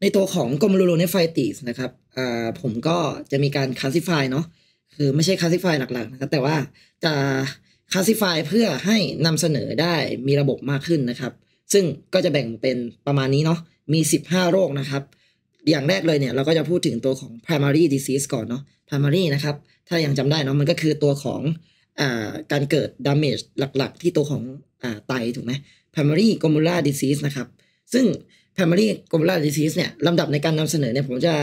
ในตัวของกลมลูโรเนฟไฟติสนะครับอ่าผมก็จะมีการคลาสสิฟายเนาะคือไม่ใช่คลาสสิฟายหลักๆนะครับแต่ว่าจะคลาสสิฟายเพื่อให้นำเสนอได้มีระบบมากขึ้นนะครับ ซึ่งก็จะแบ่งเป็นประมาณนี้เนาะมี 15 โรคนะครับ อย่างแรกเลยเนี่ยเราก็จะพูดถึงตัวของ primary disease ก่อนเนาะ primary นะครับถ้ายังจำได้เนาะมันก็คือตัวของอการเกิด damage หลักๆ ที่ตัวของอไตถูกไหม primary glomerular disease นะครับซึ่ง primary glomerular disease เนี่ยลำดับในการนำเสนอเนี่ยผมจะ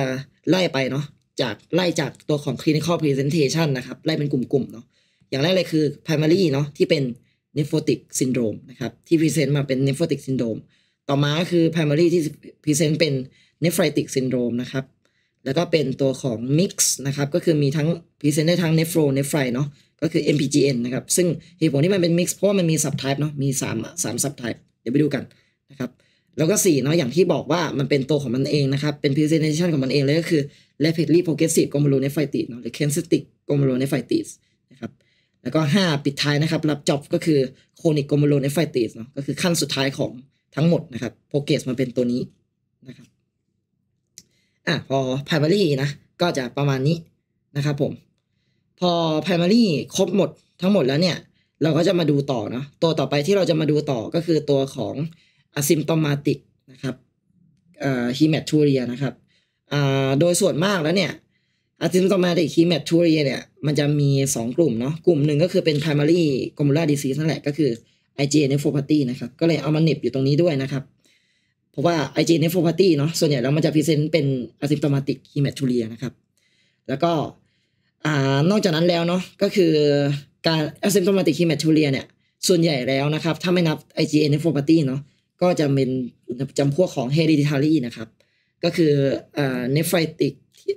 ไล่ไปเนาะจากไล่จากตัวของ clinical presentation นะครับ ไล่เป็นกลุ่มๆเนาะอย่างแรกเลยคือ primary เนาะที่เป็น nephrotic syndrome นะครับที่ present มาเป็น nephrotic syndrome ต่อมาคือ primary ที่ present เป็น nephritic syndrome นะครับแล้วก็เป็นตัวของ mix นะครับ ก็คือมีทั้ง present ได้ทั้ง nephro nephri เนาะก็คือ MPGN นะครับ ซึ่งเหตุผลที่มันเป็น mix เพราะมันมี subtype เนาะมี 3 3 subtype เดี๋ยวไปดูกันนะครับแล้วก็4เนาะอย่างที่บอกว่ามันเป็นตัวของมันเองนะครับเป็น presentation ของมันเองเลยก็คือ rapidly progressive g l o m e r u l o n e p h r i t i s เนาะหรือ c h n l e s t a t i c g l o m e r u l o n e p h r i t i s นะครับ แล้วก็ 5 ปิดท้ายนะครับ รับจ็อบก็คือ chronic g l o m e r u l o n e p h r i t i s เนาะก็คือขั้นสุดท้ายของทั้งหมดนะครับ progress มันเป็นตัวนี้นะครับอ่ะพอ primary นะ ก็จะประมาณนี้นะครับผม พอ primary ครบหมดทั้งหมดแล้วเนี่ย เราก็จะมาดูต่อเนาะตัวต่อไปที่เราจะมาดูต่อก็คือตัวของ asymptomatic นะครับฮีแมททูเรียนะครับโดยส่วนมากแล้วเนี่ยอาซิมโตมาติกฮีแมททูเรียเนี่ย มันจะมี 2 กลุ่มเนาะ กลุ่มหนึ่งก็คือเป็น primary g l o m e r u l a disease นั่นแหละ ก็คือ IgA nephropathy นะครับ ก็เลยเอามาเน็บอยู่ตรงนี้ด้วยนะครับ เพราะว่า IgA nephropathy เนาะส่วนใหญ่แล้ว มันจะพรีเซนต์เป็น asymptomatic hematuria นะครับ แล้วก็นอกจากนั้นแล้วเนาะก็คือการ asymptomatic hematuria เนี่ย ส่วนใหญ่แล้วนะครับ ถ้าไม่นับ IgA nephropathy เนาะก็จะเป็นจำพวกของ hereditary นะครับก็คือเนฟริติก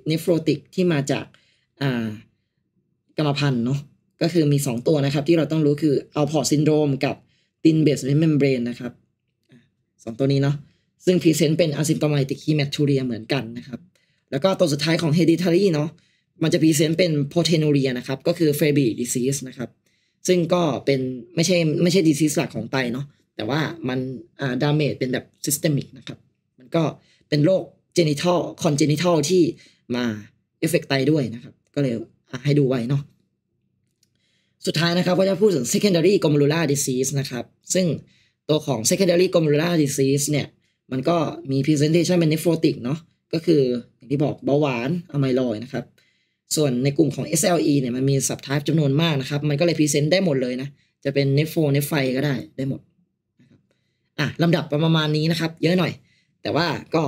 เนฟโรติกที่มาจากกรรมพันธุ์เนาะก็คือมี 2 ตัวนะครับ ที่เราต้องรู้คืออัลพอ t s ซินโดรมกับตินเบสเมมเบรนนะครับสองตัวนี้เนาะซึ่งพรีเซนต์เป็นอ s ิมโตม m ติกฮี e มทูเรียเหมือนกันนะครับแล้วก็ตัวสุดท้ายของเฮดิทารีเนาะมันจะพรีเซนต์เป็นโพเทนูเรียนะครับก็คือเฟบีด d ซีสนะครับซึ่งก็เป็นไม่ใช่ไม่ใช่ดีซีสหลักของไตเนาะแต่ว่ามันดาเมจเป็นแบบซิสเตมิกนะครับ มันก็เป็นโรคเจนิทัลคอนเจนิทัลที่มาเอฟเฟกไตด้วยนะครับ ก็เลยให้ดูไว้เนาะ สุดท้ายนะครับก็จะพูดถึง secondary glomerular disease นะครับ ซึ่งตัวของ secondary glomerular disease เนี่ย มันก็มี presentation เป็น nephrotic เนาะ ก็คือ อย่างที่บอกเบาหวานอะไมลอยนะครับ ส่วนในกลุ่มของ SLE เนี่ย มันมี subtype จำนวนมากนะครับ มันก็เลย present ได้หมดเลยนะ จะเป็น nephro n e p h i ก็ได้ได้หมด่ะลำดับประมาณนี้นะครับ เยอะหน่อย แต่ว่าก็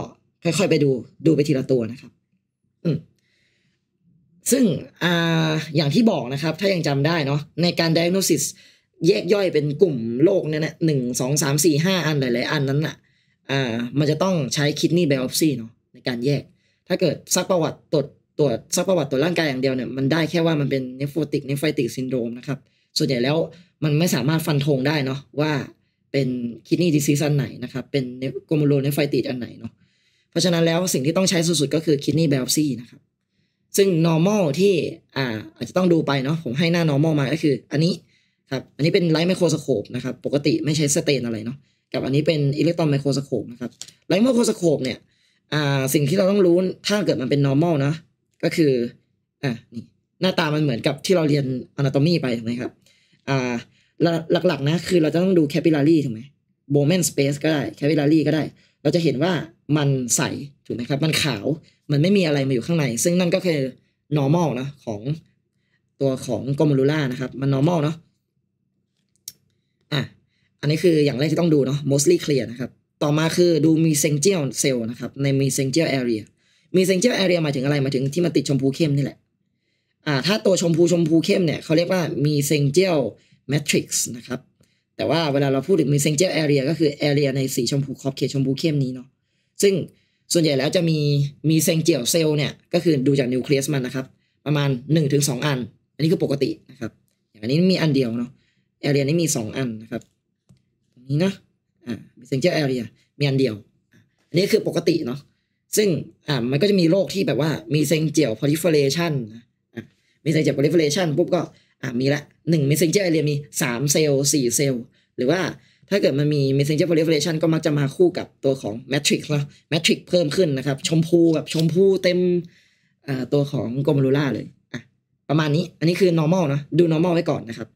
ค่อยๆไปดูดูไปทีละตัวนะครับอืมซึ่งอ่าอย่างที่บอกนะครับ ถ้ายังจำได้เนาะในการ diagnosis แยกย่อยเป็นกลุ่มโรคเนี่ยนะหนึ่งสองสามสี่ห้าอันหลายๆอันนั้นอ่ะอ่ามันจะต้องใช้คิดนี่ b บ o p s ซีเนาะในการแยก ถ้าเกิดซักประวัติตรวจตรวจซักประวัติตรวจร่างกายอย่างเดียวเนี่ยมันได้แค่ว่ามันเป็นเนฟโฟติกเนฟไฟติกซินโดรมนะครับส่วนใหญ่แล้วมันไม่สามารถฟันธงได้เนาะว่าเป็นคิดนี่ดิซีซันไหนนะครับ เป็นโกมูโลเนฟไฟติดอันไหนเนาะ เพราะฉะนั้นแล้วสิ่งที่ต้องใช้สุด ๆ ก็คือคิดนี่แบลซี่นะครับ ซึ่ง normal ที่อ่าอาจจะต้องดูไปเนาะ ผมให้หน้า normal มา ก็คืออันนี้ครับ อันนี้เป็นไลท์ไมโครสโคปนะครับ ปกติไม่ใช้สเตนอะไรเนาะ กับอันนี้เป็นอิเล็กตรอนไมโครสโคปนะครับไลท์ไมโครสโคปเนี่ยอ่าสิ่งที่เราต้องรู้ ถ้าเกิดมันเป็น normal นะ ก็คือ อ่ะนี่หน้าตามันเหมือนกับที่เราเรียน anatomy ไปถูกไหมครับ อ่าหลักๆ นะคือเราจะต้องดูแคปิลารีถูกไหมโบแมนสเปซก็ได้แคปิลารีก็ได้ เราจะเห็นว่ามันใสถูกไหมครับ มันขาวมันไม่มีอะไรมาอยู่ข้างใน ซึ่งนั่นก็คือ normal นะของตัวของกลมลูล่านะครับ มัน normal เนาะอ่ะอันนี้คืออย่างแรกที่ต้องดูเนาะ mostly clear นะครับ ต่อมาคือดูมีเซนเจียลเซลล์นะครับ ในมีเซนเจียลแอเรียมีเซนเจียลแอเรียหมายถึงอะไรหมายถึงที่มันติดชมพูเข้มนี่แหละ อ่า ถ้าตัวชมพูชมพูเข้มเนี่ยเขาเรียกว่ามีเซนเจียล matrix นะครับ แต่ว่าเวลาเราพูดถึง m e s จ n g ์แ l area ก็คือ area ในสีชมพูขอบเขตชมพูเข้มนี้เนาะซึ่งส่วนใหญ่แล้วจะมีมีเซงเจียวเซลล์เนี่ยก็คือดูจากนิวเคลียสมันนะครับ ประมาณ 1-2 อัน อันนี้คือปกตินะครับอย่างนี้มีอันเดียวเนาะแอเรียนี้มี 2 อันนะครับตรงนี้นะอ่ามีเซงเจียวแอเรียมีอันเดียว อันนี้คือปกติเนาะซึ่งอ่ามันก็จะมีโรคที่แบบว่ามีเซงเจียวพอลิฟเฟเรชันมีเซงเจียวพอลิฟเฟเรชันปุ๊บก็อ่ะมีละหนึ่ง messenger area มีสามเซลสี่เซลหรือว่าถ้าเกิดมันมี messenger proliferation ก็มักจะมาคู่กับตัวของ matrix นะแม matrix เพิ่มขึ้นนะครับ ชมพูกับชมพูเต็มตัวของ g l o m e r u l a เลยอ่ะประมาณนี้อันนี้คือ normal นะดู normal ไว้ก่อนนะครับ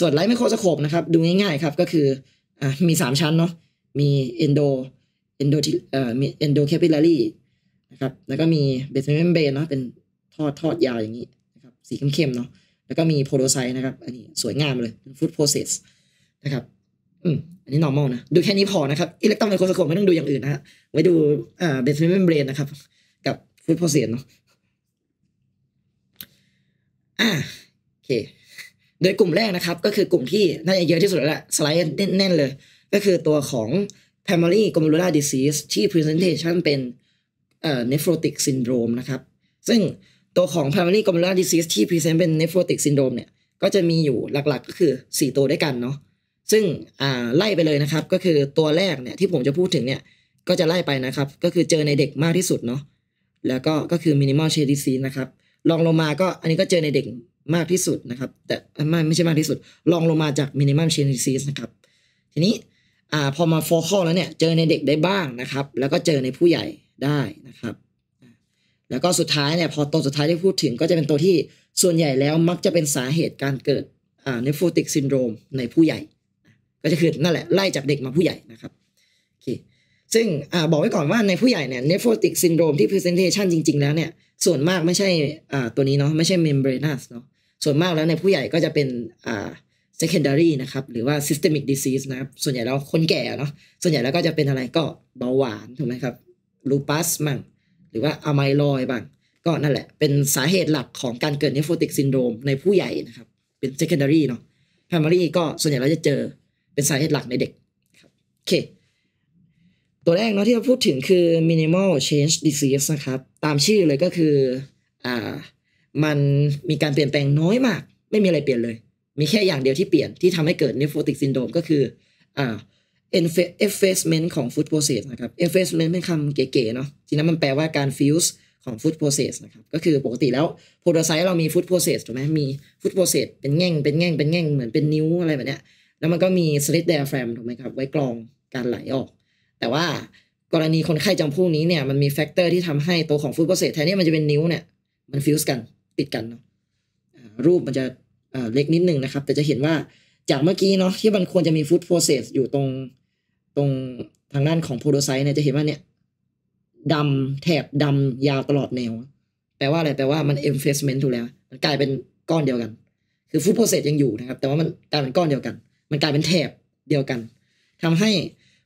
ส่วนไลท์ไมโครสโคปนะครับดูง่ายๆครับก็คืออ่ะมีมชั้นเนาะมี endo endo เอ่อมี endo capillary นะครับแล้วก็มี basement membrane เนาะเป็นทอดทอดยาวอย่างนี้นะครับสีเข้มๆเนาะแล้วก็มีโพโลไซต์นะครับ อันนี้สวยงามเลย ฟู้ดโพเซสนะครับอืมอันนี้ normal นะ ดูแค่นี้พอนะครับอิเล็กตรอนไมโครสโคปไม่ต้องดูอย่างอื่นนะฮะไว้ดูอ่าเบสเมมเบรนนะครับ กับ ฟู้ดโพเซส เนาะอ่าโอเค โดยกลุ่มแรกนะครับ ก็คือกลุ่มที่น่าจะเยอะที่สุดแล้วสไลด์แน่นๆเลย ก็คือตัวของ primary glomerular disease ที่ presentation เป็นเอ่อ nephrotic syndrome นะครับซึ่งตัวของ primary glomerular disease ที่ present เป็น nephrotic syndrome เนี่ยก็จะมีอยู่หลักๆก็คือ 4 ตัวด้วยกันเนาะซึ่งไล่ไปเลยนะครับ ก็คือตัวแรกเนี่ยที่ผมจะพูดถึงเนี่ยก็จะไล่ไปนะครับ ก็คือเจอในเด็กมากที่สุดเนาะแล้วก็ก็คือ minimal c h a i e disease นะครับลองลงมาก็อันนี้ก็เจอในเด็กมากที่สุดนะครับ แต่ไม่ไม่ใช่มากที่สุด ลองลงมาจาก m i n i m a l c h a i e disease นะครับ ทีนี้อ่าพอมา focal แล้วเนี่ยเจอในเด็กได้บ้างนะครับ แล้วก็เจอในผู้ใหญ่ได้นะครับแล้วก็สุดท้ายเนี่ยพอตัวสุดท้ายที่พูดถึงก็จะเป็นตัวที่ส่วนใหญ่แล้วมักจะเป็นสาเหตุการเกิดเนฟโฟติกซินโดรมในผู้ใหญ่ ก็จะคือนั่นแหละไล่จากเด็กมาผู้ใหญ่นะครับ โอเค ซึ่งอบอกไว้ก่อนว่าในผู้ใหญ่เนี่ยเนฟโฟติกซินโดรมที่ presentation จริง ๆ แล้วเนี่ย ส่วนมากไม่ใช่ตัวนี้เนาะไม่ใช่เมมเบรนัสเนาะส่วนมากแล้วในผู้ใหญ่ก็จะเป็น secondary นะครับหรือว่า systemic disease นะครับ ส่วนใหญ่แล้วคนแก่เนาะส่วนใหญ่แล้วก็จะเป็นอะไรก็เบาหวานถูกไหมครับลูปัสมั่งหรือว่าอะไมลอยบ้าง ก็นั่นแหละ เป็นสาเหตุหลักของการเกิดเนฟโฟติกซินโดรมในผู้ใหญ่นะครับ เป็น secondary เนาะ primary ก็ส่วนใหญ่เราจะเจอเป็นสาเหตุหลักในเด็กครับ โอเค ตัวแรกเนาะที่เราพูดถึงคือ minimal change disease นะครับ ตามชื่อเลยก็คืออ่ามันมีการเปลี่ยนแปลงน้อยมาก ไม่มีอะไรเปลี่ยนเลย มีแค่อย่างเดียวที่เปลี่ยนที่ทำให้เกิดเนฟโฟติกซินโดรมก็คือ อ่า e ฟ f ฟ c เ m e n t ของ food process นะครับ e ฟ f ฟ c เ m e n t เป็นคำเก๋ๆเนาะทีนั้นมันแปลว่าการ fuse ของ food process นะครับ ก็คือปกติแล้วโ r ด t o t y p เรามี food process ถูกไหมมี food process เป็นแง่งเป็นแง่งเป็นแง่ง เหมือนเป็นนิ้วอะไรแบบเนี้ย แล้วมันก็มี slit diaphragm ถูกไหมครับไว้กรองการไหลออก แต่ว่ากรณีคนไข้จำพวกนี้เนี่ย มันมีแฟกเตอร์ที่ทำให้ตัวของฟูดโปรเซส s แทนที่มันจะเป็นนิ้วเนี่ยมันฟิวส์กันติดกันเนาะรูปมันจะเล็กนิดนึงนะครับแต่จะเห็นว่าจากเมื่อกี้เนาะที่มันควรจะมีฟู o d p r o c e อยู่ตรงตรงทางด้านของโพโดไซต์เนี่ยจะเห็นว่าเนี่ยดำแถบดำยาวตลอดแนวแปลว่าอะไรแปลว่ามันเ็มเฟสเมนต์ถูกแล้วมันกลายเป็นก้อนเดียวกัน คือฟูดโปรเซสยังอยู่นะครับ แต่ว่ามันกลายเป็นก้อนเดียวกัน มันกลายเป็นแถบเดียวกัน ทำให้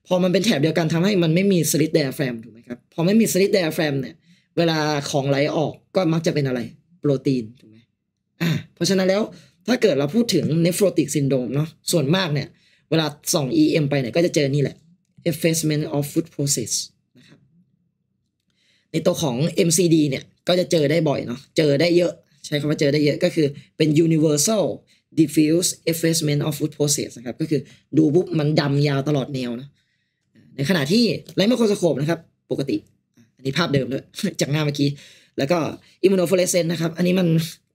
พอมันเป็นแถบเดียวกันทำให้มันไม่มีสลิดเดร์แฟมถูกไหมครับพอไม่มีสลิดเดร์แฟมเนี่ยเวลาของไหลออกก็มักจะเป็นอะไรโปรตีนถูกไหมอ่าเพราะฉะนั้นแล้วถ้าเกิดเราพูดถึงเนฟโรติกซินโดมเนาะส่วนมากเนี่ยเวลาส่อง EM ไปเนี่ยก็จะเจอนี่แหละ effacement of food process นะครับในตัวของ MCD เนี่ยก็จะเจอได้บ่อยเนาะเจอได้เยอะใช้คำว่าเจอได้เยอะก็คือเป็น universal diffuse effacement of food process นะครับก็คือดูปุ๊บมันดำยาวตลอดแนวนะในขณะที่ไลทมโครสโคปนะครับ ปกติ อันนี้ภาพเดิมด้วยจากหน้าเมื่อกี้ แล้วก็อิมมูโนฟลูเรสเซนต์นะครับอันนี้มัน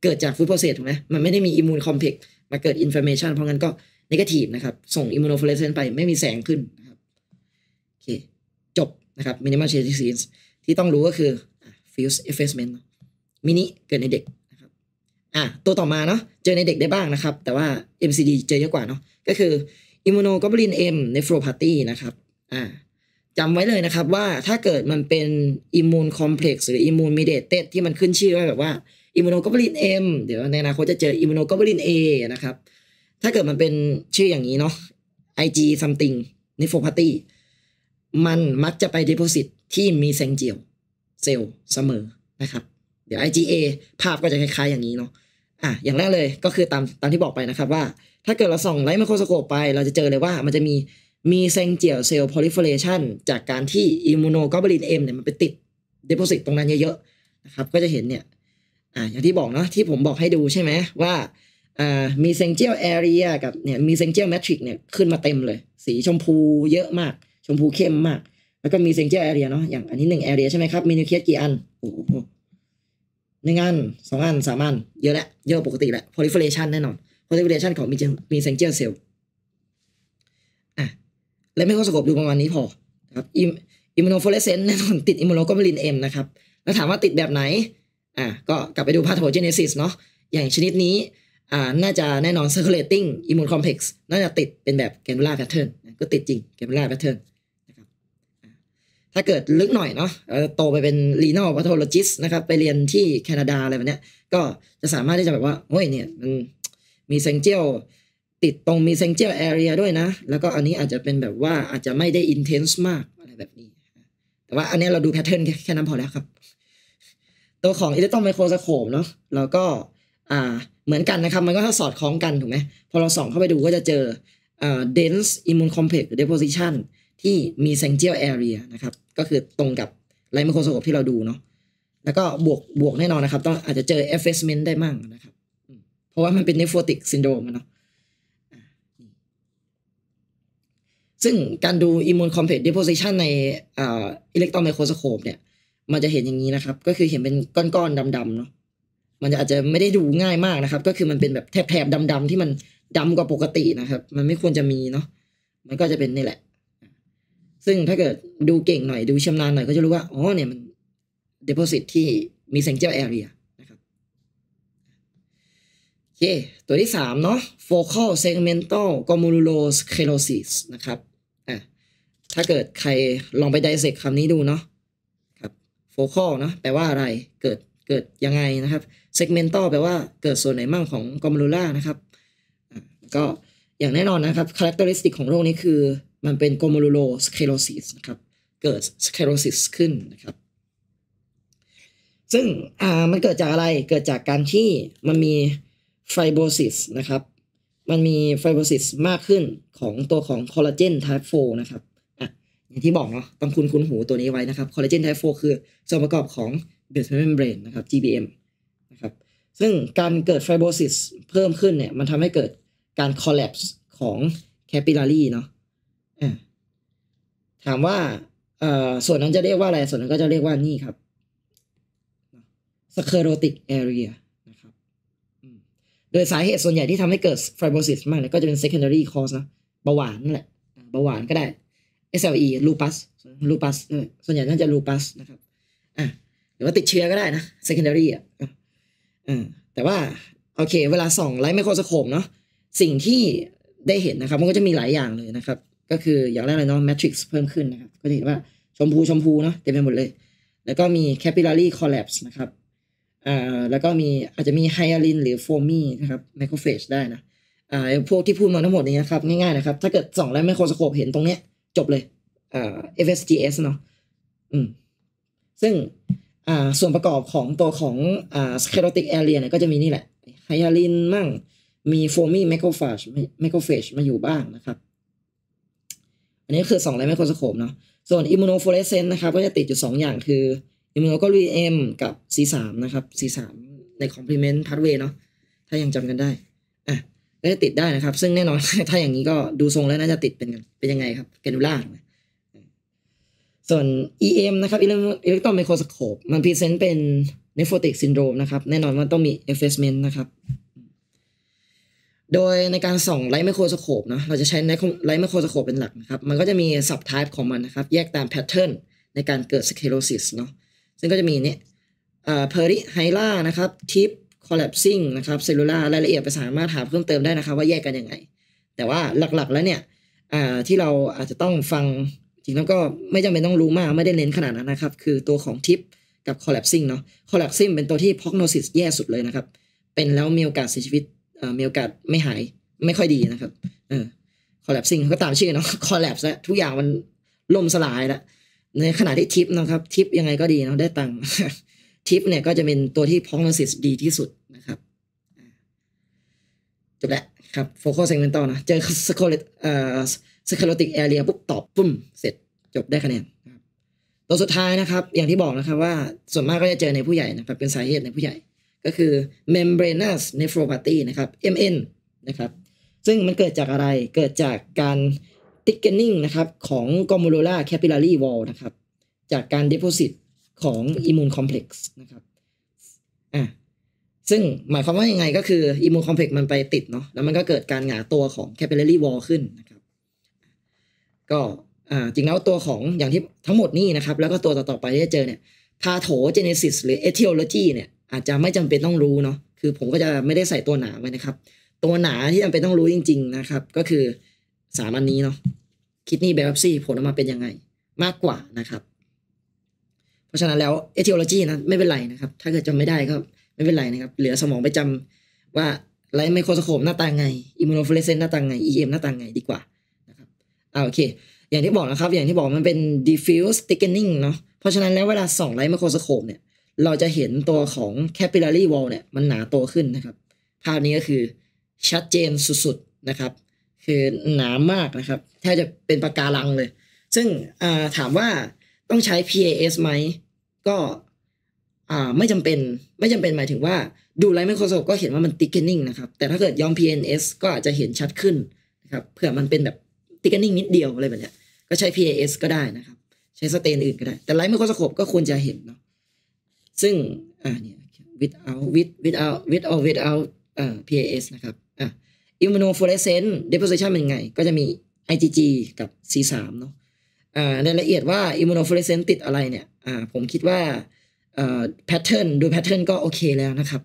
เกิดจากฟูดโพเซสถูกไหมมันไม่ได้มีอิมมูนคอมเพล็กซ์มาเกิดอินฟลามชันเพราะงั้นก็นกาทีฟนะครับ ส่งอิมมูโนฟลูเรสเซนต์ไปไม่มีแสงขึ้นนะครับโอเค จบนะครับมินิมัลเชนดิซีนที่ต้องรู้ก็คือฟิวส์เอฟเฟสเมนต์มินิเกิดในเด็กนะครับอ่ะตัวต่อมาเนาะ เจอในเด็กได้บ้างนะครับ แต่ว่า MCD เจอเยอะกว่าเนาะก็คืออิมมูโนกลบูลินเอ็มในฟลูพาร์ตี้นะครับอ่าจำไว้เลยนะครับว่าถ้าเกิดมันเป็นอิมมูนคอมเพล็กซ์หรืออิมมูนมีเดตเตที่มันขึ้นชื่อว่าแบบว่าอิมมูโนกลบูลินเอ็มเดี๋ยวในอนาคตจะเจออิมมูโนกลบูลินเอนะครับถ้าเกิดมันเป็นชื่ออย่างนี้เนาะ IG something น e โฟพาร์ตีมันมักจะไป deposit ที่มีเซงเจียว เซลเสมอนะครับ เดี๋ยว IGA ภาพก็จะคล้ายๆอย่างนี้เนาะ อ่ะอย่างแรกเลยก็คือตามตามที่บอกไปนะครับว่า ถ้าเกิดเราส่องไลท์ไมโครสโคปไป เราจะเจอเลยว่ามันจะมีมีเซงเจียวเซลล์พลิฟเรชันจากการที่อิมมูโนกลบูลินเอ็มเนี่ยมันไปติดเดโพสิตตรงนั้นเยอะๆนะครับ ก็จะเห็นเนี่ย อ่าอย่างที่บอกเนาะที่ผมบอกให้ดูใช่ไหมว่ามีเซนเจียลแอเรียกับเนี่ยมีเซนเจียลแมทริกเนี่ยขึ้นมาเต็มเลย สีชมพูเยอะมาก ชมพูเข้มมาก แล้วก็มีเซนเจียลแอเรียเนาะอย่างอันนี้หนึ่งแอเรียใช่ไหมครับ มีนิวเคลียสกี่อันโอ้โหหนึ่งอันสองอันสามอันเยอะแล้เยอะปกติแหละโพลิเฟเรชันแน่นอนโพลิเฟเรชันของมีมีเซนเจียลเซลล์อ่ะและไม่ก็สกบดูประมาณนี้พอครับอิมอิมมูโนฟลูเรสเซนต์แน่นอนติดอิมมูโนกลบูลินเอ็มนะครับแล้วถามว่าติดแบบไหนอ่ะก็กลับไปดูพาโทเจเนซิสเนาะอย่างชนิดนี้อ่า น่าจะแน่นอน circulating immune complex น่าจะติดเป็นแบบ granular pattern ก็ติดจริง granular pattern นะครับ ถ้าเกิดลึกหน่อยเนาะโตไปเป็น renal pathologist นะครับ ไปเรียนที่แคนาดาอะไรแบบเนี้ย ก็จะสามารถที่จะแบบว่าโอ้ยเนี่ย มันมีเซงเจียว ติดตรงมีเซงเจียวแอเรียด้วยนะ แล้วก็อันนี้อาจจะเป็นแบบว่าอาจจะไม่ได้ intense มากอะไรแบบนี้ แต่ว่าอันนี้เราดูแพทเทิร์นแค่นั้นพอแล้วครับ ตัวของอิเล็กตรอนไมโครสโคปเนาะ แล้วก็อ่าเหมือนกันนะครับ มันก็ถ้าสอดคล้องกันถูกไหม พอเราส่องเข้าไปดูก็จะเจอ dense immune complex หรือ deposition ที่มีเซนเ n ียลแอเรียนะครับ ก็คือตรงกับไลมโครโคปที่เราดูเนาะ แล้วก็บวกบวกแน่นอนนะครับ ต้องอาจจะเจอ effacement ได้มั่งนะครับ เพราะว่ามันเป็น nephrotic syndrome เนาะ ซึ่งการดู immune complex deposition ในอิเล็กตรอนไมโครสโคปเนี่ย มันจะเห็นอย่างนี้นะครับ ก็คือเห็นเป็นก้อนๆดำๆเนาะมันอาจจะไม่ได้ดูง่ายมากนะครับ ก็คือมันเป็นแบบแถบๆดำๆที่มัน ดำกว่าปกตินะครับ มันไม่ควรจะมีเนาะมันก็จะเป็นนี่แหละ ซึ่งถ้าเกิดดูเก่งหน่อย ดูชำนาญหน่อยก็จะรู้ว่า อ๋อเนี่ยมัน deposit ที่มีจ i n g แอเรียนะครับ โอเค ตัวที่ 3 เนาะ focal segmental glomerulosclerosis นะครับอ่ะถ้าเกิดใครลองไปไดเซ e กคำนี้ดูเนาะครับ focal เนาะแปลว่าอะไรเกิดเกิดยังไงนะครับกเมนต์ต่อแปลว่าเกิดส่วนไหนมั่งของกอมลูล่านะครับ ก็อย่างแน่นอนนะครับ c h a เตอร์ลิสติกของโรคนี้คือมันเป็นกอมลูโลสเคโรซิสนะครับเกิดสเคโรซิสขึ้นนะครับ ซึ่งอ่ามันเกิดจากอะไรเกิดจากการที่มันมีไฟโบซิสนะครับมันมีไฟโบซิสมากขึ้นของตัวของอลลาเจนไทป์โฟนะครับ อย่างที่บอกเนาะต้องคุณคุณหูตัวนี้ไว้นะครับอลลาเจนไทป์โฟคือส่วนประกอบของเบสเมนเบรนนะครับ GBM นะครับ ซึ่งการเกิดไฟโบซิสเพิ่มขึ้นเนี่ย มันทำให้เกิดการ collapse ของแคปิลารีเนาะถามว่าส่วนนั้นจะเรียกว่าอะไร ส่วนนั้นก็จะเรียกว่านี่ครับ sclerotic area นะครับโดยสาเหตุส่วนใหญ่ที่ทำให้เกิดไฟโบซิสมากเนี่ยก็จะเป็น secondary cause นะเบาหวานนั่นแหละเบาหวานก็ได้ SLE lupus lupus ส่วนใหญ่น่าจะ lupus นะครับอ่ะรือว่าติดเชื้อก็ได้นะ secondary อ่ะแต่ว่าโอเค เวลาส่องไลท์ไมโครสโคปเนาะสิ่งที่ได้เห็นนะครับ มันก็จะมีหลายอย่างเลยนะครับ ก็คืออย่างแรกเลยเนาะแมทริกซ์เพิ่มขึ้นนะครับก็จะเห็นว่าชมพู ชมพูเนาะเต็มไปหมดเลย แล้วก็มี capillary collapse นะครับอ่าแล้วก็มีอาจจะมีไฮอาลินหรือโฟมี่นะครับไมโครเฟจได้นะอ่าพวกที่พูดมาทั้งหมดนี้นะครับ ง่ายๆนะครับถ้าเกิดส่องไลท์ไมโครสโคปเห็นตรงเนี้ยจบเลยอ่า FSGS เนาะอืมซึ่งส่วนประกอบของตัวของสเคโรติกแอเรียเนี่ยก็จะมีนี่แหละไฮยาลินมั่งมีโฟมี่แมคโครฟาจแมคโครเฟจมาอยู่บ้างนะครับ อันนี้คือสงไลน์แมโครสโคปเนาะส่วนอิมมูโนฟลูเรสเซนต์นะครับ ก็จะติดอยู่สอย่างคืออิมมูโนกลูเอ็มกับ C3 นะครับ C3 ในคอมพลีเมนต์พาร์ทเวย์เนาะถ้ายังจำกันได้อ่ะก็จะติดได้นะครับ ซึ่งแน่นอนถ้าอย่างนี้ก็ดูทรงแล้วน่าจะติดเป็นเป็นยังไงครับเกนูล่าส่วน EM นะครับ Electron Microscope มันพรีเซนต์เป็น Nephrotic Syndrome นะครับ แน่นอนว่าต้องมี Effacement นะครับ โดยในการส่องไลท์ไมโครสโคปนะเราจะใช้ไลท์ไมโครสโคปเป็นหลักนะครับ มันก็จะมี subtype ของมันนะครับ แยกตาม pattern ในการเกิด sclerosis เนาะซึ่งก็จะมีเนี่ยเพอริไฮล่านะครับทิปคอลลปซิ่งนะครับเซลลูล่ารายละเอียดไปสามารถหาเพิ่มเติมได้นะครับว่าแยกกันยังไง แต่ว่าหลักๆแล้วเนี่ยที่เราอาจจะต้องฟังจริงแล้วก็ไม่จำเป็นต้องรู้มากไม่ได้เน้นขนาดนั้นนะครับ คือตัวของทิปกับ collapsing เนาะ collapsing เป็นตัวที่ prognosis แย่สุดเลยนะครับ เป็นแล้วมีโอกาสเสียชีวิตมีโอกาสไม่หาย ไม่ค่อยดีนะครับ เออ collapsing ก็ตามชื่อเนาะ collapse แล้วทุกอย่างมันล่มสลายแล้วในขณะที่ทิปนะครับทิปยังไงก็ดีเนาะได้ตังค์ทิปเนี่ยก็จะเป็นตัวที่ prognosis ดีที่สุดนะครับจบแล้วครับโฟกัสเซ s เมนต์ต่อนะเจอ s c o l ลตเอ่อสาคลโลติกแอเรียปุ๊บ ตอบปุ๊มเสร็จจบได้คะแนนตัวสุดท้ายนะครับอย่างที่บอกนะครับว่าส่วนมากก็จะเจอในผู้ใหญ่นะครับ เป็นสาเหตุในผู้ใหญ่ก็คือ membranous nephropathy นะครับ MN นะครับซึ่งมันเกิดจากอะไรเกิดจากการ thickening นะครับของ glomerular capillary wall นะครับ จากการ deposit ของ immune complex นะครับอ่ะซึ่งหมายความว่ายังไงก็คืออิมมูนคอมเพล็กซ์มันไปติดเนาะแล้วมันก็เกิดการหงาตัวของแคป i l l a r ีวอลขึ้นนะครับก็จริงแล้วตัวของอย่างที่ทั้งหมดนี้นะครับแล้วก็ตัวต่อๆไปที่เจอเนี่ยพาโถเจเนซิสหรือเอทิโอโลจีเนี่ย อาจจะไม่จำเป็นต้องรู้เนาะคือผมก็จะไม่ได้ใส่ตัวหนาไว้นะครับตัวหนาที่จำเป็นต้องรู้จริง ๆนะครับ ก็คือสามอันนี้เนาะคิดนี่แบบซี่ผลออกมาเป็นยังไงมากกว่านะครับเพราะฉะนั้นแล้วเอทิโอโลจีนะไม่เป็นไรนะครับถ้าเกิดจำไม่ได้ก็ไม่เป็นไรนะครับ เหลือสมองไปจำว่าไลท์ไมโครสโคปหน้าตาไงอิมมูโนฟลูเรสเซนต์หน้าตาไงเอ็มหน้าตาไงดีกว่าอ่าโอเค อย่างที่บอกนะครับ อย่างที่บอกมันเป็น diffuse thickening เนาะเพราะฉะนั้นแล้วเวลาส่องไลท์ไมโครสโคปเนี่ย เราจะเห็นตัวของ capillary wall เนี่ยมันหนาโตขึ้นนะครับ ภาพนี้ก็คือชัดเจนสุดๆนะครับ คือหนามากนะครับ แทบจะเป็นปากการังเลย ซึ่งถามว่าต้องใช้ PAS ไหมก็ไม่จำเป็นไม่จำเป็นหมายถึงว่าดูไลท์ไมโครสโคปก็เห็นว่ามัน thickening นะครับ แต่ถ้าเกิดยอม PNS ก็อาจจะเห็นชัดขึ้นนะครับเผื่อมันเป็นแบบติกกรนิ่งนิดเดียวอะไรแบบนี้ก็ใช้ PAS ก็ได้นะครับ ใช้สเตนอื่นก็ได้ แต่ไลท์ไมโครสโคปก็ควรจะเห็นเนาะซึ่งอ่าเนี่ย without with without with or without เอ่อ PAS นะครับอ่ะ immunofluorescent deposition เป็นไง ก็จะมี IgG กับ C3 เนาะอ่ารายละเอียดว่า immunofluorescent ติดอะไรเนี่ยอ่าผมคิดว่าเอ่อ pattern ดู pattern ก็โอเคแล้วนะครับ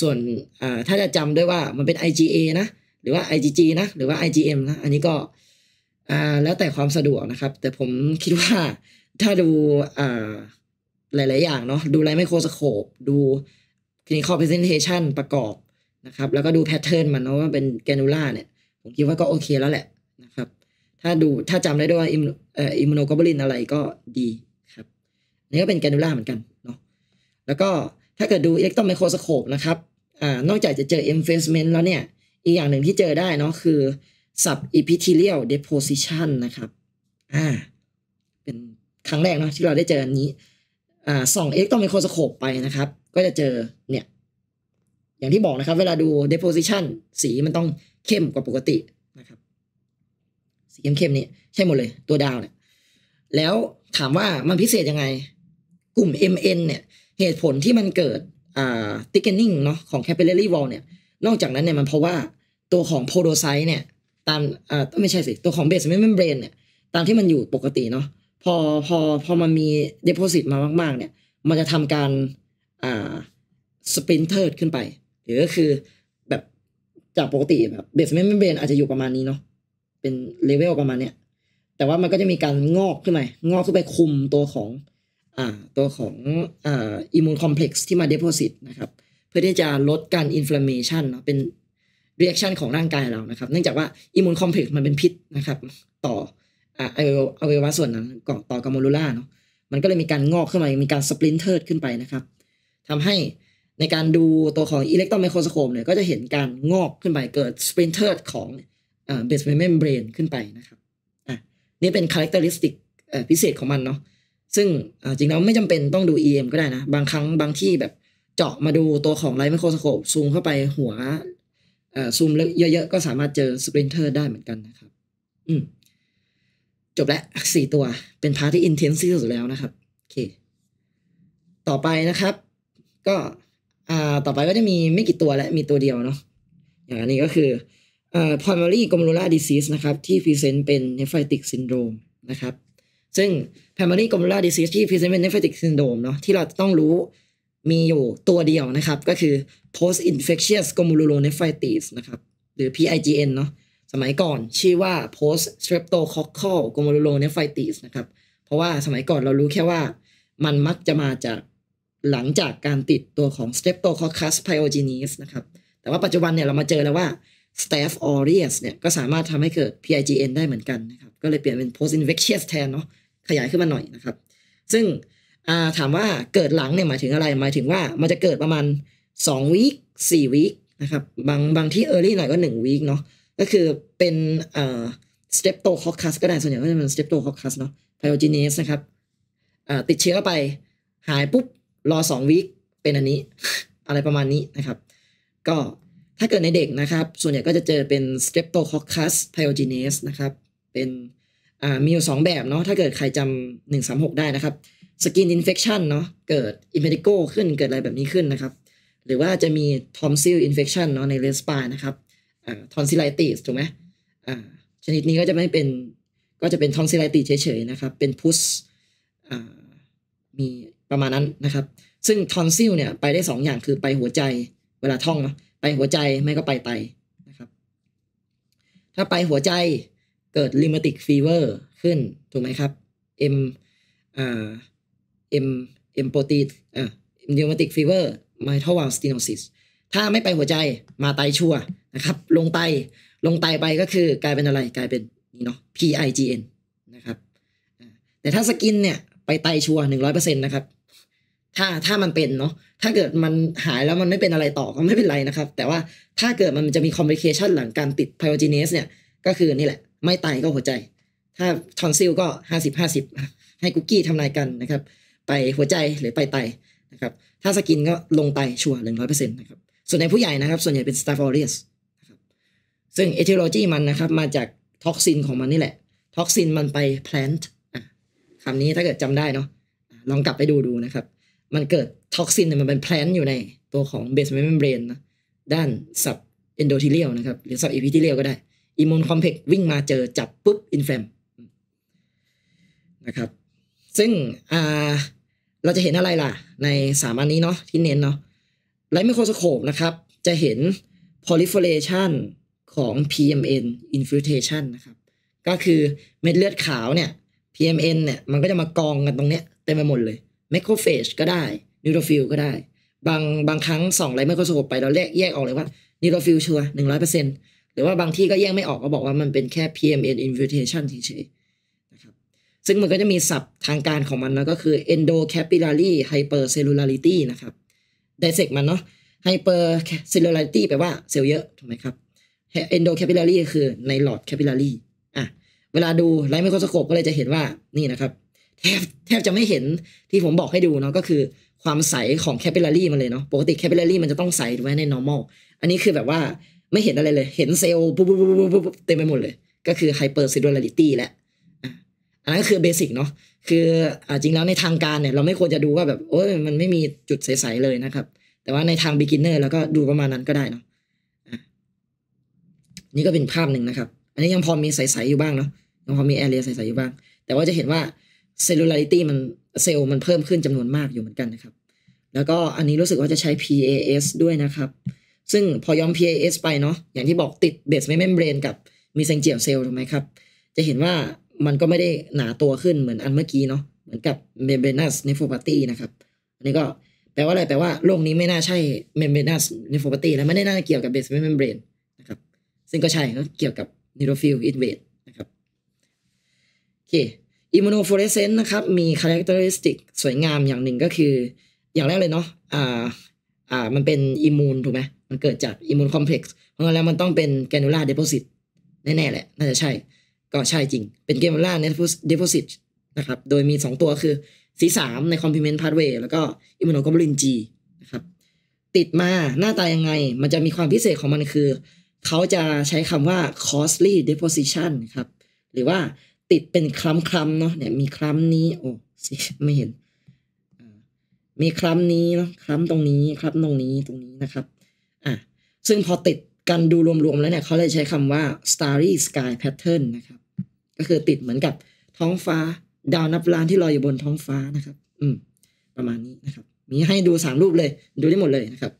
ส่วนอ่าถ้าจะจำด้วยว่ามันเป็น IgA นะ หรือว่า IgG นะ หรือว่า IgM นะ อันนี้ก็อ่าแล้วแต่ความสะดวกนะครับ แต่ผมคิดว่าถ้าดูอ่าหลายๆอย่างเนาะดูไลไมโครสโคปดู คลินิคอลเพรเซนเทชันประกอบนะครับ แล้วก็ดูแพทเทิร์นมันเนาะว่าเป็นแกนูล่าเนี่ยผมคิดว่าก็โอเคแล้วแหละนะครับ ถ้าดูถ้าจำได้ด้วยอิมมูโนกลบูลินอะไรก็ดีครับนี่ก็เป็นแกนูล่าเหมือนกันเนาะแล้วก็ถ้าเกิดดูอิเล็กตรอนไมโครสโคปนะครับอ่านอกจากจะเจออ็มเฟสเมนต์แล้วเนี่ย อีกอย่างหนึ่งที่เจอได้เนาะคือ subepithelial deposition นะครับ อ่า เป็นครั้งแรกนะที่เราได้เจออันนี้ อ่าส่อง x ต้องไมโคสโคปไปนะครับ ก็จะเจอเนี่ย อย่างที่บอกนะครับ เวลาดู deposition สีมันต้องเข้มกว่าปกตินะครับ สีเข้มๆนี่ใช่หมดเลยตัวดาวเนี่ย แล้วถามว่ามันพิเศษยังไง กลุ่ม MN เนี่ย เหตุผลที่มันเกิด อ่า thickening เนาะของ capillary wall เนี่ย นอกจากนั้นเนี่ยมันเพราะว่าตัวของโพโดไซต์เนี่ยตามอ่าไม่ใช่สิตัวของเบสเมมเบรนเนี่ยตามที่มันอยู่ปกติเนาะพอพอพอมันมีเดโพซิตมามาก ๆ เนี่ย มันจะทำการอ่าสปินเทิร์ดขึ้นไป หรือก็คือแบบจากปกติแบบเบสเมมเบรนอาจจะอยู่ประมาณนี้เนาะเป็นเลเวลประมาณเนี้ยแต่ว่ามันก็จะมีการงอกขึ้นไปงอกขึ้นไปคุมตัวของอ่าตัวของอ่าอิมมูนคอมเพล็กซ์ที่มาเดโพซิตนะครับเพื่อที่จะลดการอินฟลามเมชันเนาะเป็นรีแอคชั่นของร่างกายเรานะครับ เนื่องจากว่าอิมมูนคอมเพล็กซ์มันเป็นพิษนะครับ ต่อออวัยวะส่วนนั้นก่อนต่อกาโมลูล่าเนาะมันก็เลยมีการงอกขึ้นมามีการสปรินเทอร์ขึ้นไปนะครับทำให้ในการดูตัวของอิเล็กตรอนไมโครสโคปเนี่ยก็จะเห็นการงอกขึ้นไป เกิดสปรินเทอร์ของเบสเมมเบรนขึ้นไปนะครับอ่ะนี่เป็นคุณลักษณะิกพิเศษของมันเนาะซึ่งจริงแล้วไม่จำเป็นต้องดู EM ก็ได้นะบางครั้งบางที่แบบเจาะมาดูตัวของไลท์ไมโครสโคปซูมเข้าไปหัวซูมเยอะๆก็สามารถเจอสปรินเตอร์ได้เหมือนกันนะครับ อืมจบแล้วสี่ตัว เป็นพาร์ทที่อินเทนซีสุดแล้วนะครับ โอเค ต่อไปนะครับ ก็อ่าต่อไปก็จะมีไม่กี่ตัวและมีตัวเดียวเนาะ อย่างนี้ก็คืออ่า primary glomerular disease นะครับที่ present เป็น nephritic syndrome นะครับซึ่ง primary glomerular disease ที่ present เป็น nephritic syndrome เนาะที่เราต้องรู้มีอยู่ตัวเดียวนะครับก็คือ post infectious glomerulonephritis นะครับหรือ PIGN เนาะสมัยก่อนชื่อว่า post streptococcal glomerulonephritis นะครับเพราะว่าสมัยก่อนเรารู้แค่ว่ามันมักจะมาจาก หลังจากการติดตัวของ streptococcus pyogenes นะครับแต่ว่าปัจจุบันเนี่ยเรามาเจอแล้วว่า staph aureus เนี่ยก็สามารถทำให้เกิด PIGN ได้เหมือนกันนะครับก็เลยเปลี่ยนเป็น post infectious แทนเนาะขยายขึ้นมาหน่อยนะครับ ซึ่งอาถามว่าเกิดหลังเนี่ยหมายถึงอะไร หมายถึงว่ามันจะเกิดประมาณ 2 วีคสี่วีคนะครับ บางบางที่เออร y ี่หน่อยก็ 1 วีคเนาะก็คือเป็นเอ่อสเตปโตคอคัสก็ได้ส่วนใหญ่ก็จะเป็นสเตปโตคอคัสเนาะไพโอจีเนสนะครับอ่าติดเชื้อไปหายปุ๊บ รอ 2 วีคเป็นอันนี้ อะไรประมาณนี้นะครับ ก็ถ้าเกิดในเด็กนะครับส่วนใหญ่ก็จะเจอเป็นสเตปโตคอคัสไพ p อจ g e เนสนะครับเป็นอ่ามีอยู่งแบบเนาะถ้าเกิดใครจำหนึ่งสามหกได้นะครับสกินอินเฟคชันเนาะเกิดอิมเมดิโกขึ้นเกิดอะไรแบบนี้ขึ้นนะครับ หรือว่าจะมีทอมซิลอินเฟคชันเนาะในเลสปานะครับทอนซิลไลติสถูกไหมชนิดนี้ก็จะไม่เป็นก็จะเป็นทอนซิลไลติสเฉยๆนะครับ เป็นพุชมีประมาณนั้นนะครับซึ่งทอนซิลเนี่ยไปได้2ออย่างคือไปหัวใจเวลาท่องนะไปหัวใจไม่ก็ไปไตนะครับ ถ้าไปหัวใจเกิดลิมติกฟีเวอร์ขึ้นถูกไหมครับ M อ่าเอ็มเอ็มโปรตีนอ่ะเอวมาติกฟีเวอร์ไมทวาลสตีโนซิสถ้าไม่ไปหัวใจมาไตชัวนะครับ ลงไต ลงไตไปก็คือกลายเป็นอะไรกลายเป็นนี่เนาะ PIGN นะครับแต่ถ้าสกิน เนี่ยไปไตชัวหนึ่งร้อยเปอร์เซ็นต์นะครับถ้าถ้ามันเป็นเนาะถ้าเกิดมันหายแล้วมันไม่เป็นอะไรต่อก็ไม่เป็นไรนะครับ แต่ว่าถ้าเกิดมันจะมีคอมพลิเคชันหลังการติดไพโอจีเนสเนี่ยก็คือนี่แหละ ไม่ไตก็หัวใจ ถ้าทอนซิลก็ห้าสิบห้าสิบให้กุกกี้ทำนายกันนะครับไตหัวใจหรือไปไตนะครับถ้าสกินก็ลงไตชัวร์หนึ่งร้อยเปอร์เซ็นต์นะครับส่วนในผู้ใหญ่นะครับส่วนใหญ่เป็นสตาฟอ o r i u นะครับซึ่งเอทิโลจีมันนะครับมาจากท็อกซินของมันนี่แหละท็อกซินมันไปพลนต์คำนี้ถ้าเกิดจำได้เนาะลองกลับไปดูดูนะครับ มันเกิดท็อกซินมันเป็นพลนต์อยู่ในตัวของเบสเมมเบรนนะด้านสับเอนโดทีเลียลนะครับหรือสับอีพิทีเลียลก็ได้อิมมูนคอมเพกวิ่งมาเจอจับปุ๊บอินแฟมนะครับซึ่งอ่าเราจะเห็นอะไรล่ะ ในสามอันนี้เนาะที่เน้นเนาะไลท์ไมโครสโคปนะครับ จะเห็น proliferation ของ PMN infiltration นะครับก็คือเม็ดเลือดขาวเนี่ย PMN เนี่ยมันก็จะมากองกันตรงเนี้ยเต็มไปหมดเลย macrophage ก็ได้นิวโรฟิลก็ได้ บางบางครั้งส่องไลท์ไมโครสโคปไปเราแยกแยกออกเลยว่านิวโรฟิลชัวร์หนึ่งร้อยเปอร์เซ็นต์หรือว่าบางที่ก็แยกไม่ออกก็บอกว่ามันเป็นแค่ PMN infiltration เฉยซึ่งมันก็จะมีศัพท์ทางการของมันนะก็คือ endocapillary hypercellularity นะครับ dissect มันเนาะ hypercellularity แปลว่าเซลล์เยอะถูกไหมครับ endocapillary คือในหลอด capillary อ่ะ เวลาดูไลท์ไมโครสโคปก็เลยจะเห็นว่านี่นะครับ แทบแทบจะไม่เห็นที่ผมบอกให้ดูเนาะก็คือความใสของ capillary มันเลยเนาะ ปกติ capillary มันจะต้องใสถูกไหมใน normal อันนี้คือแบบว่าไม่เห็นอะไรเลยเห็นเซลล์ปุ๊บปุ๊บปุ๊บปุ๊บเต็มไปหมดเลย ก็คือ hypercellularity แหละอันนั้นคือเบสิกเนาะคืออจริงแล้วในทางการเนี่ยเราไม่ควรจะดูว่าแบบโอ้ยมันไม่มีจุดใส ๆ เลยนะครับ แต่ว่าในทางกินเนอร์เราก็ดูประมาณนั้นก็ได้เนาะนี่ก็เป็นภาพหนึ่งนะครับ อันนี้ยังพอมีใส ๆ อยู่บ้างเนาะยังพอมีแอเรีย ใส ๆ อยู่บ้าง แต่ว่าจะเห็นว่าเซลลูลาริตี้มันเซลล์มันเพิ่มขึ้นจำนวนมากอยู่เหมือนกันนะครับ แล้วก็อันนี้รู้สึกว่าจะใช้ PAS ด้วยนะครับ ซึ่งพอย้อม PAS ไปเนาะอย่างที่บอกติดเบสไมมเบรนกับมีเซงเจียวเซลล์ถูกไหมครับ จะเห็นว่ามันก็ไม่ได้หนาตัวขึ้นเหมือนอันเมื่อกี้เนาะเหมือนกับเมมเบนัสเนฟโฟปาตี้นะครับอันนี้ก็แปลว่าอะไรแปลว่าโรคนี้ไม่น่าใช่เมมเบนัสเนฟโฟปาตี้และไม่ได้น่าเกี่ยวกับเบสเมมเบรนนะครับซึ่งก็ใช่ก็เกี่ยวกับนิโรฟิลอินเวดนะครับโอเคอิมมูโนฟลูเรสเซนต์นะครับมีคุณลักษณะสติกสวยงามอย่างหนึ่งก็คืออย่างแรกเลยเนาะอ่าอ่ามันเป็นอิมมูนถูกไหมมันเกิดจากอิมมูนคอมเพล็กซ์เพราะงั้นแล้วมันต้องเป็นแกนูล่าเดโพซิตแน่ๆแหละน่าจะใช่ก็ใช่จริง เป็นเกมล่าเนูสเดโพสิตนะครับ โดยมี 2 ตัวคือสีสามในคอมพิเมนต์พาร์ทเวย์แล้วก็อิมมูโนกลบูลินจีนะครับ ติดมาหน้าตายังไง มันจะมีความพิเศษของมันคือ เขาจะใช้คำว่า costly deposition ครับ หรือว่าติดเป็นคล้ำคล้ำเนาะเนี่ยมีคล้ำนี้โอ้ไม่เห็นมีคล้ำนี้เนาะคล้ำตรงนี้คล้ำตรงนี้ตรงนี้นะครับ อ่ะซึ่งพอติดกันดูรวมๆแล้วเนี่ยเขาเลยใช้คำว่า starry sky pattern นะครับ ก็คือติดเหมือนกับท้องฟ้าดาวนับล้านที่ลอยอยู่บนท้องฟ้านะครับ อืม ประมาณนี้นะครับ มีให้ดูสามรูปเลย ดูได้หมดเลยนะครับ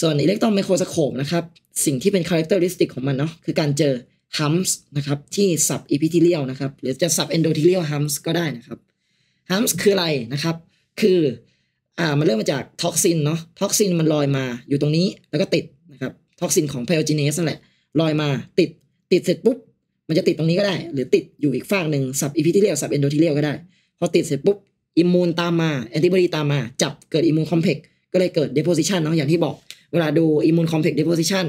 ส่วนอิเล็กตรอนไมโครสโคปนะครับ สิ่งที่เป็นคาแรคเตอร์ลิสติกของมันเนาะคือการเจอฮัมส์นะครับ ที่สับอีพิทิเลียลนะครับ หรือจะสับเอนโดทิเลียลฮัมส์ก็ได้นะครับฮัมส์คืออะไรนะครับ คืออ่ามันเริ่มมาจากท็อกซินเนาะท็อกซินมันลอยมาอยู่ตรงนี้แล้วก็ติดท็อกซินของไพโอจีเนสนั่นแหละลอยมาติดติดเสร็จปุ๊บ มันจะติดตรงนี้ก็ได้ หรือติดอยู่อีกฝั่งหนึ่งสับอีพิทิเลียลสับเอนโดทิเลียลก็ได้ พอติดเสร็จปุ๊บอิมมูนตามมาแอนติบอดีตามมาจับเกิดอิมมูนคอมเพล็กก็เลยเกิดเดโพซิชันเนาะอย่างที่บอกเวลาดูอิมมูนคอมเพล็กเดโพซิชัน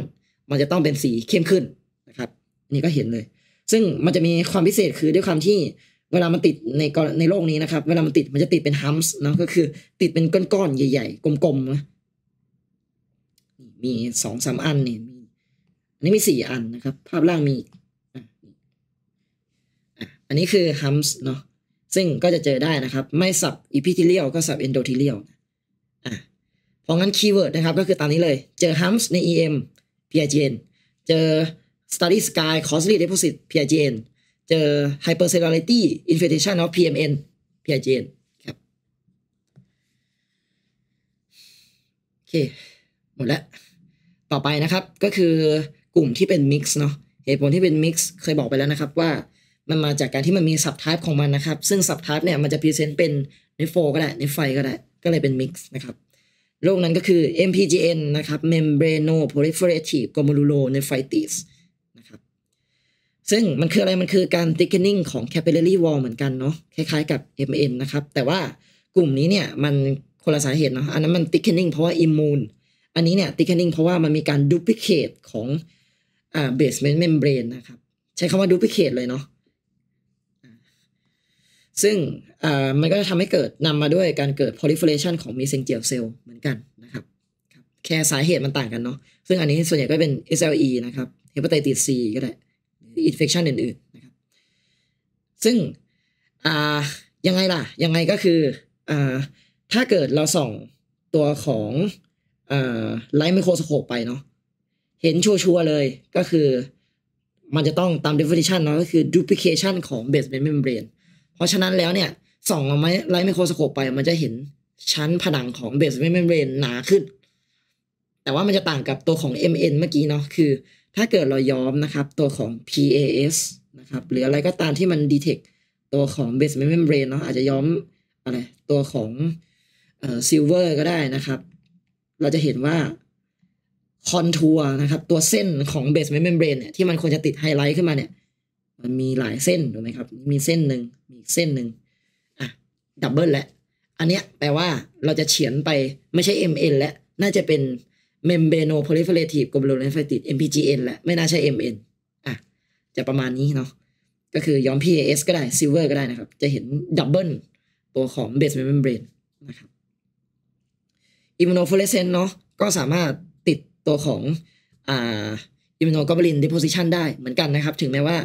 มันจะต้องเป็นสีเข้มขึ้นนะครับนี่ก็เห็นเลย ซึ่งมันจะมีความพิเศษคือด้วยความที่เวลามันติดในในโลกนี้นะครับเวลามันติดมันจะติดเป็นฮัมส์เนาะก็คือติดเป็นก้อนๆใหญ่ ๆ กลมๆนะมีสองสามอันเนี่ยมีอันนี้มีสี่อันนะครับ ภาพล่างมี อันนี้คือฮัมส์เนาะซึ่งก็จะเจอได้นะครับ ไม่สับอีพิทิเลียลก็สับเอนโดทิเลียลอ่ะเพราะงั้นคีย์เวิร์ดนะครับก็คือตามนี้เลย เจอฮัมส์ใน EM PIGN เจอ Study Sky Costly Deposit PIGN เจอ Hypercellularity Infiltration of PMN PIGN ครับโอเค หมดแล้วต่อไปนะครับ ก็คือกลุ่มที่เป็นมิกซ์เนาะเหตุผลที่เป็นมิกซ์เคยบอกไปแล้วนะครับว่ามันมาจากการที่มันมีสับไทป์ของมันนะครับ ซึ่งสับไทป์เนี่ยมันจะพรีเซนต์เป็นในโฟก็ได้ในไฟก็ได้ก็เลยเป็นมิกซ์นะครับโรคนั้นก็คือ MPGN นะครับ Membrano Proliferative Glomerulonephritis นะครับซึ่งมันคืออะไรมันคือการ thickening ของ capillary wall เหมือนกันเนาะคล้ายๆกับ MN นะครับ แต่ว่ากลุ่มนี้เนี่ยมันคนละสาเหตุเนาะอันนั้นมัน thickening เพราะว่า immune อันนี้เนี่ย ติคันนิ่งเพราะว่ามันมีการดูพิเคตของอ่าเบสเมนต์เมมเบรนนะครับใช้คำว่าดูพิเคตเลยเนาะซึ่งมันก็จะทำให้เกิดนำมาด้วยการเกิด proliferation ของมีเซ n เจีย a เซลล์เหมือนกันนะครับ แค่สาเหตุมันต่างกันเนาะซึ่งอันนี้ส่วนใหญ่ก็เป็น SLE นะครับ hepatitis C ก็ได้ infection อื่นๆนะครับ ซึ่งยังไงล่ะ ยังไงก็คืออถ้าเกิดเราส่องตัวของไลท์ไมโครสโคปไปเนาะ เห็นชัวั์เลยก็คือ มันจะต้องตาม definition เนาะก็คือ duplication ของ basement membrane เพราะฉะนั้นแล้วเนี่ยส่องไมไลท์ไมโครสโคปไป มันจะเห็นชั้นผนังของ basement membrane หนาขึ้น แต่ว่ามันจะต่างกับตัวของ MN เมื่อกี้เนาะคือ ถ้าเกิดเราย้อมนะครับตัวของ PAS นะครับ หรืออะไรก็ตามที่มัน detect ตัวของ basement membrane เนาะอาจจะย้อมอะไรตัวของเอ่อ silver ก็ได้นะครับเราจะเห็นว่าคอนทัวร์นะครับตัวเส้นของเบสเมมเบรนเนี่ยที่มันควรจะติดไฮไลท์ขึ้นมาเนี่ย มันมีหลายเส้นถูกไหมครับ มีเส้นหนึ่งมีเส้นหนึ่งอ่ะดับเบิลและ อันเนี้ยแปลว่าเราจะเฉียนไปไม่ใช่ MN แล้วน่าจะเป็น Membrano proliferative glomerulonephritis MPGN และไม่น่าใช่ MN อ่ะจะประมาณนี้เนาะก็คือย้อม PAS ก็ได้ Silver ก็ได้นะครับ จะเห็นดับเบิลตัวของ b a s e membrane นะครับอิมมูโนฟลูเรสเซนต์เนาะก็สามารถติดตัวของอ่าอิมมูโนกลบูลินดิโพซิชันได้เหมือนกันนะครับ ถึงแม้ว่า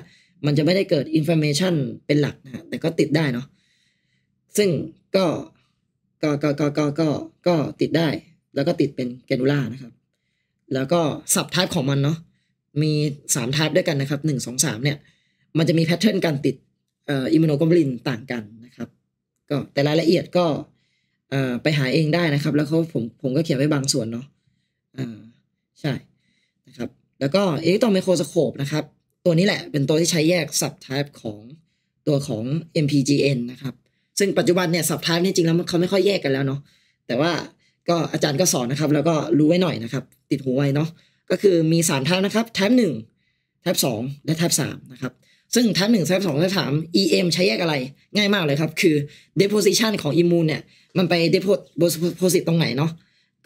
มันจะไม่ได้เกิดอินฟอร์เมชันเป็นหลักนะแต่ก็ติดได้เนาะซึ่งก็ก็ก็ก็ก็ก็ก็ติดได้แล้วก็ติดเป็นแกนูล่านะครับ แล้วก็สับทป์ของมันเนาะมีสามทป์ด้วยกันนะครับหนึ่งงสอสามเนี่ย มันจะมีแพทเทิร์นการติดออิมมูโนกลบูลินต่างกันนะครับ ก็แต่รายละเอียดก็ไปหาเองได้นะครับ แล้วเขาผมผมก็เขียนไว้บางส่วนเนาะใช่นะครับ แล้วก็อิเล็กตรอนไมโครสโคปนะครับ ตัวนี้แหละเป็นตัวที่ใช้แยกสับไทป์ของตัวของ MPGN นะครับ ซึ่งปัจจุบันเนี่ยสับไทป์นี่จริงแล้วเขาไม่ค่อยแยกกันแล้วเนาะแต่ว่าก็อาจารย์ก็สอนนะครับ แล้วก็รู้ไว้หน่อยนะครับ ติดหูไว้เนาะก็คือมีสามไทป์นะครับทหนึ่งไทป์สองและทป์สามนะครับซึ่งแท็บหนึ่งแท็บสองแท็บสาม EM ใช้แยกอะไรง่ายมากเลยครับ คือ deposition ของ immune เนี่ย มันไป deposit ตรงไหนเนาะ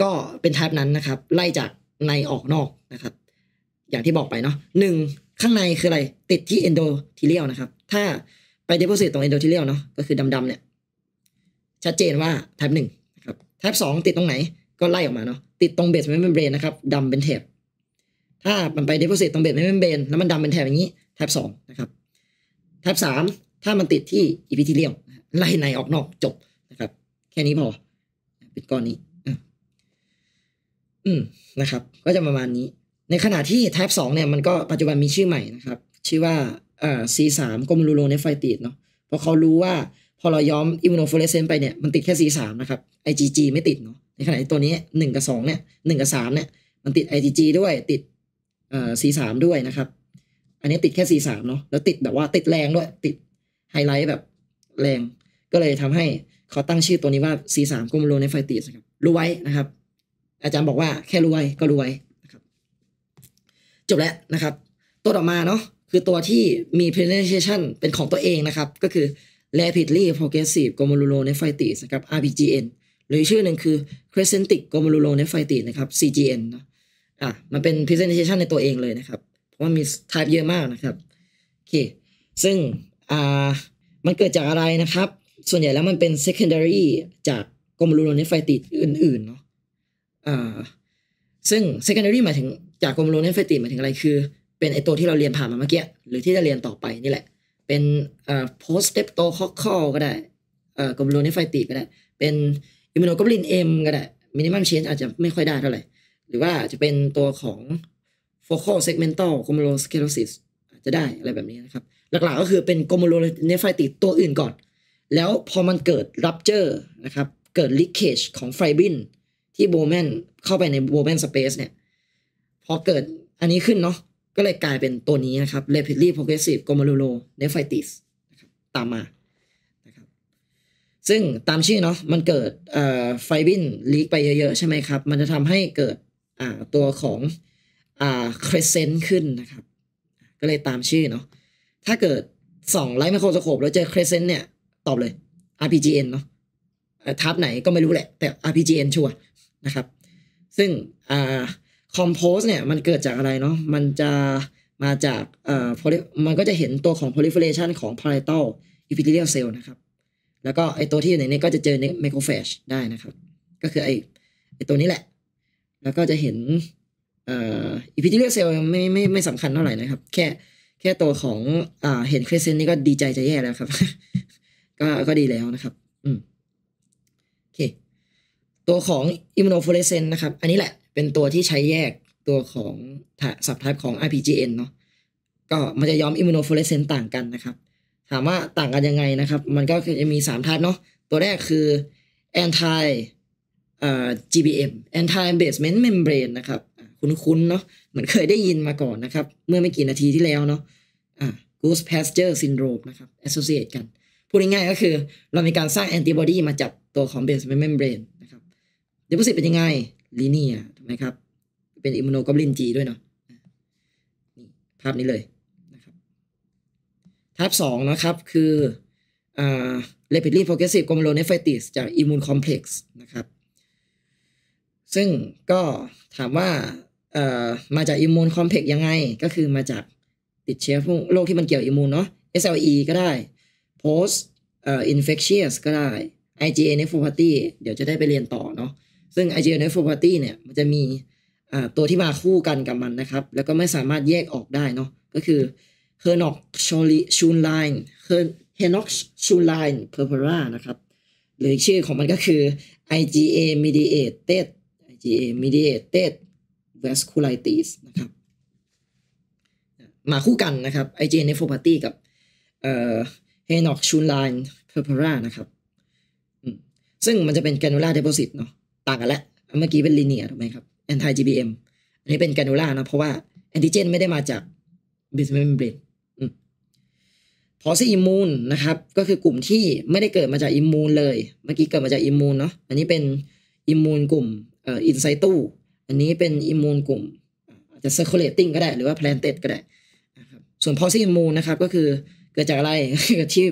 ก็เป็นแท็บนั้นนะครับ ไล่จากในออกนอกนะครับ อย่างที่บอกไปเนาะหนึ่งข้างในคืออะไรติดที่ endothelial นะครับ ถ้าไป deposit ตรง endothelial เนาะก็คือดำๆเนี่ยชัดเจนว่าแท็บหนึ่งนะครับแท็บสองติดตรงไหน ก็ไล่ออกมาเนาะติดตรงเบสไมมเบรนนะครับดำเป็นแถบถ้ามันไป deposit ตรงเบสเมมเบรนแล้วมันดำเป็นแถบอย่างนี้แท็บสองนะครับทับสามถ้ามันติดที่อีพิทิเลียมไล่ในออกนอกจบนะครับ แค่นี้พอ ปิดก้อนนี้อืมนะครับ ก็จะประมาณนี้ ในขณะที่ Type 2เนี่ยมันก็ปัจจุบันมีชื่อใหม่นะครับ ชื่อว่าเอ่อ C3 กลมลูโลเนฟไฟติดเนาะเพราะเขารู้ว่าพอเราย้อมอิมมูโนฟลูเรสเซนต์ไปเนี่ยมันติดแค่ C3 นะครับ IgG ไม่ติดเนาะในขณะที่ตัวนี้1กับ 2 เนี่ย 1 กับ 3 เนี่ย มันติด IgG ด้วยติดเอ่อ C3 ด้วยนะครับอันนี้ติดแค่ C3 เนาะแล้วติดแบบว่าติดแรงด้วย ติดไฮไลท์แบบแรง ก็เลยทำให้เขาตั้งชื่อตัวนี้ว่า C3 กุมโลในไฟติสครับรู้ไว้นะครับ อาจารย์บอกว่าแค่รู้ไว้ก็รู้ไว้นะครับ จบแล้วนะครับ ตัวต่อมาเนาะ คือตัวที่มี pronunciation เป็นของตัวเองนะครับ ก็คือ rapidly progressive g o m o l u l o n e p h i t i s นะครับ RPGN หรือชื่อหนึ่งคือ crescentic g o m o l u l o n e p h i t i s นะครับ CGN นะอ่ะมันเป็น presentation ในตัวเองเลยนะครับว่ามีไทป์เยอะมากนะครับ โอเค ซึ่ง อ่า มันเกิดจากอะไรนะครับ ส่วนใหญ่แล้วมันเป็น secondary จากกรมรูนในไฟติดอื่นๆเนาะอ่าซึ่ง secondary หมายถึง จากกรมรูนในไฟติดหมายถึงอะไร คือ เป็นไอตัวที่เราเรียนผ่านมาเมื่อกี้ หรือที่จะเรียนต่อไปนี่แหละ เป็นอ่า post s t e p t o c o c c ก็ได้เอ่อกรมรูนในไฟติดก็ได้ เป็น immunoglobulin M ก็ได้ minimum change อาจจะไม่ค่อยได้เท่าไหร่ หรือว่าจะเป็นตัวของ focal segmental glomerulosclerosis จะได้อะไรแบบนี้นะครับ หลักๆก็คือเป็น glomerulonephritis ตัวอื่นก่อน แล้วพอมันเกิด rupture นะครับ เกิด leakage ของไฟบินที่โบแมนเข้าไปในโบแมนสเปซเนี่ยพอเกิดอันนี้ขึ้นเนาะก็เลยกลายเป็นตัวนี้นะครับ rapidly progressive glomerulonephritis ตามมานะครับซึ่งตามชื่อเนาะมันเกิดไฟบินลีกไปเยอะๆใช่ไหมครับ มันจะทำให้เกิดตัวของอ่า crescent ขึ้นนะครับ ก็เลยตามชื่อเนาะถ้าเกิดส่องไลท์ไมโครสโคปแล้วเจอ crescent เนี่ยตอบเลย RPGN เนาะทับไหนก็ไม่รู้แหละ แต่ RPGN ชัวนะครับ ซึ่งอ่า c o m p o s เนี่ยมันเกิดจากอะไรเนาะมันจะมาจากอ่ามันก็จะเห็นตัวของ proliferation ของ parietal epithelial cell นะครับ แล้วก็ไอตัวที่อยู่ในนี้ก็จะเจอใน macrophage ได้นะครับ ก็คือไอไอตัวนี้แหละ แล้วก็จะเห็นเอ่ออีพิทิเลียเซลไม่ไม่ไม่สำคัญเท่าไหร่นะครับ แค่แค่ตัวของอ่าเห็นเครเซนนี่ก็ดีใจจะแย่แล้วครับ ก็ก็ดีแล้วนะครับอืมโอเค ตัวของอิมมูโนฟลูเรสเซนนะครับ อันนี้แหละเป็นตัวที่ใช้แยกตัวของสับไทป์ของ IPGN เนาะก็มันจะย้อมอิมมูโนฟลูเรสเซนต่างกันนะครับ ถามว่าต่างกันยังไงนะครับ มันก็จะมี3ามไทป์เนาะตัวแรกคือแอนตี้เอ่อ GBM แอน t i b เบสเมนต์เมมเบรนนะครับคุ้นๆ เนาะเหมือนเคยได้ยินมาก่อนนะครับ เมื่อไม่กี่นาทีที่แล้วเนาะ อ่า goose pasture syndrome นะครับ associate กัน พูดง่ายๆ ก็คือ เรามีการสร้างแอนติบอดีมาจับตัวของเบสเมมเบรนนะครับ d e p o s ิ t เป็นยังไงลีเนียถูกไหมครับ เป็นอิมมูโนกลบลินจีด้วยเนาะ นี่ภาพนี้เลยนะครับทับสองนะครับ คืออ่า rapidly progressive g l o m e r u l ิ n e p h r i t i s จากซ์นะครับ ซึ่งก็ถามว่าเอ่อมาจากอิมมูนคอมเพล็กยังไงก็คือมาจากติดเชื้อพวกโรคที่มันเกี่ยวอิมมูนเนาะ SLE ก็ได้ post เอ่อ infectious ก็ได้ IgA nephropathy เดี๋ยวจะได้ไปเรียนต่อเนาะซึ่ง IgA nephropathy เนี่ยมันจะมีอ่าตัวที่มาคู่กันกับมันนะครับ แล้วก็ไม่สามารถแยกออกได้เนาะก็คือ h e r n o c h o l i s h u n l i n e h e r n o c s h u n l i n e purpura นะครับหรือชื่อของมันก็คือ IgA mediated IgA mediated vasculitis นะครับ มาคู่กันนะครับ IgA nephropathy กับเอ่อ Henoch Schönlein purpura นะครับซึ่งมันจะเป็น granular deposit เนาะต่างกันแล้วเมื่อกี้เป็น linear ถูกไหมครับ anti GBM อันนี้เป็น granular นะเพราะว่าแอนติเจนไม่ได้มาจาก b a s e m e เ t m e b r a n e พอซีอิมูนนะครับ ก็คือกลุ่มที่ไม่ได้เกิดมาจากอิมูนเลย เมื่อกี้เกิดมาจากอิมูนเนาะอันนี้เป็นอิมูนกลุ่มออินไซตูอันนี้เป็นอิมูนกลุ่มอาจจะ circulating ก็ได้หรือว่า planted ก็ได้ ส่วน p r o x t immune นะครับ ก็คือเกิดจากอะไรกที่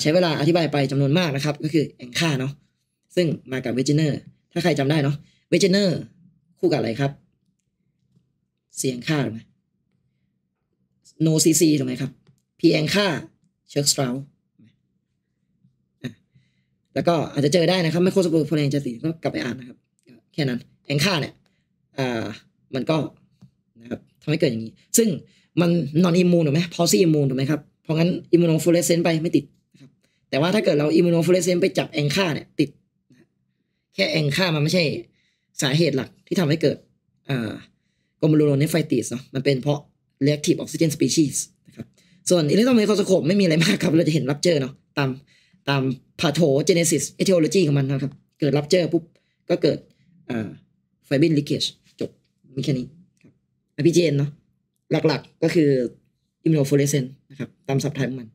ใช้เวลาอธิบายไปจำนวนมากนะครับ ก็คือแองค่าเนาะซึ่งมากับเวจิเนอร์ถ้าใครจำได้เนาะเวจิเนอร์คู่กับอะไรครับ เสียงค่าถูกไหมโนซีซีถูกไหมครับพีแองค่าเชิร์กสตรวแล้วก็อาจจะเจอได้นะครับไม่โคสบูโพเลงจะสีก็กลับไปอ่านนะครับแค่นั้นแองค่าเนี่ยามันก็นะครับทำให้เกิดอย่างนี้ ซึ่งมันนอนอิมูนถูกไหมพอซี่อิมูนถูกไหมครับ เพราะงั้นอิมมูโนฟลูเรสเซนต์ไปไม่ติดนะครับ แต่ว่าถ้าเกิดเราอิมมูโนฟลูเรสเซนต์ไปจับแองค่าเนี่ยติด แค่แองค่ามันไม่ใช่สาเหตุหลักที่ทำให้เกิดอ่ากลมลูโรเนฟไฟติสเนาะมันเป็นเพราะียกที i ออกซิเจนสปีชีส์นะครับส่วนอิเล็กโทรไมโครสโคปไม่มีอะไรมากครับเราจะเห็นรับเจอเนาะตามตามพาโทเจเนซิสเอทิโอโลจีของมันนะครับเกิดรับเจอปุ๊บก็เกิดไฟบินลิเกชมีแค่นี้ครับอพิเจนเนาะหลักๆก็คืออิมโนโฟเรเซนนะครับตามสับไทยของมัน